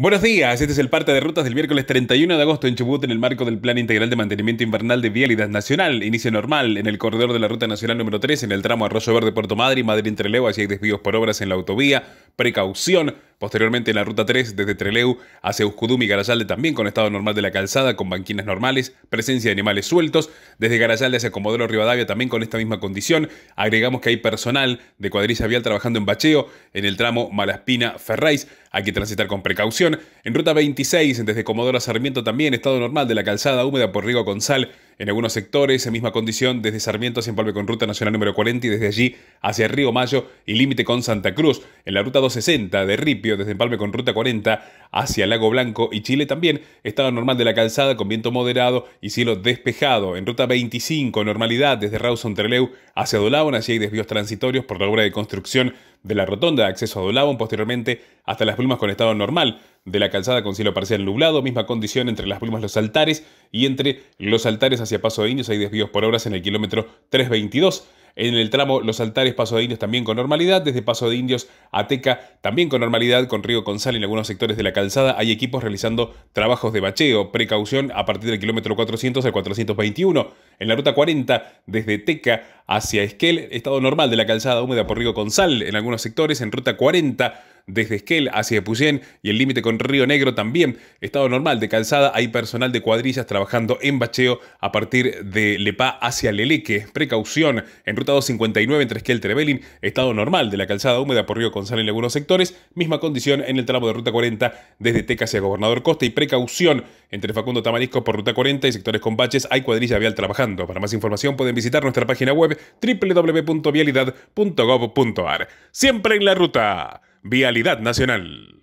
Buenos días, este es el parte de rutas del miércoles 31 de agosto en Chubut en el marco del Plan Integral de Mantenimiento Invernal de Vialidad Nacional. Inicio normal en el corredor de la Ruta Nacional número 3 en el tramo Arroyo Verde Puerto Madrid, Madrid entrelevo así hay desvíos por obras en la autovía. Precaución, Posteriormente, en la ruta 3 desde Treleu hacia Euskudum y Garayalde también con estado normal de la calzada, con banquinas normales, presencia de animales sueltos. Desde Garayalde hacia Comodoro Rivadavia también con esta misma condición. Agregamos que hay personal de cuadrilla vial trabajando en bacheo en el tramo Malaspina-Ferrais. Hay que transitar con precaución. En ruta 26 desde Comodoro a Sarmiento también estado normal de la calzada húmeda por Rigo González en algunos sectores, en misma condición, desde Sarmiento hacia empalme con ruta nacional número 40 y desde allí hacia Río Mayo y límite con Santa Cruz. En la ruta 260 de Ripio, desde empalme con ruta 40 hacia Lago Blanco y Chile también, estado normal de la calzada con viento moderado y cielo despejado. En ruta 25, normalidad desde Rawson Treleu hacia Dolabona, allí hay desvíos transitorios por la obra de construcción de la rotonda de acceso a Dolabón, posteriormente hasta las plumas con estado normal de la calzada con cielo parcial nublado, misma condición entre las plumas los altares y entre los altares hacia Paso de Indios hay desvíos por horas en el kilómetro 322. En el tramo Los Altares Paso de Indios también con normalidad, desde Paso de Indios a Teca también con normalidad, con Río sal en algunos sectores de la calzada hay equipos realizando trabajos de bacheo, precaución a partir del kilómetro 400 al 421. En la ruta 40, desde Teca hacia Esquel, estado normal de la calzada húmeda por Río sal en algunos sectores, en ruta 40 desde Esquel hacia Epuyén y el límite con Río Negro también. Estado normal de calzada, hay personal de cuadrillas trabajando en bacheo a partir de Lepá hacia Leleque. Precaución en ruta 259 entre Esquel y Trevelin, estado normal de la calzada húmeda por Río González en algunos sectores. Misma condición en el tramo de ruta 40 desde Teca hacia Gobernador Costa y precaución entre Facundo Tamarisco por ruta 40 y sectores con baches. Hay cuadrilla vial trabajando. Para más información pueden visitar nuestra página web www.vialidad.gov.ar. Siempre en la ruta. Vialidad Nacional.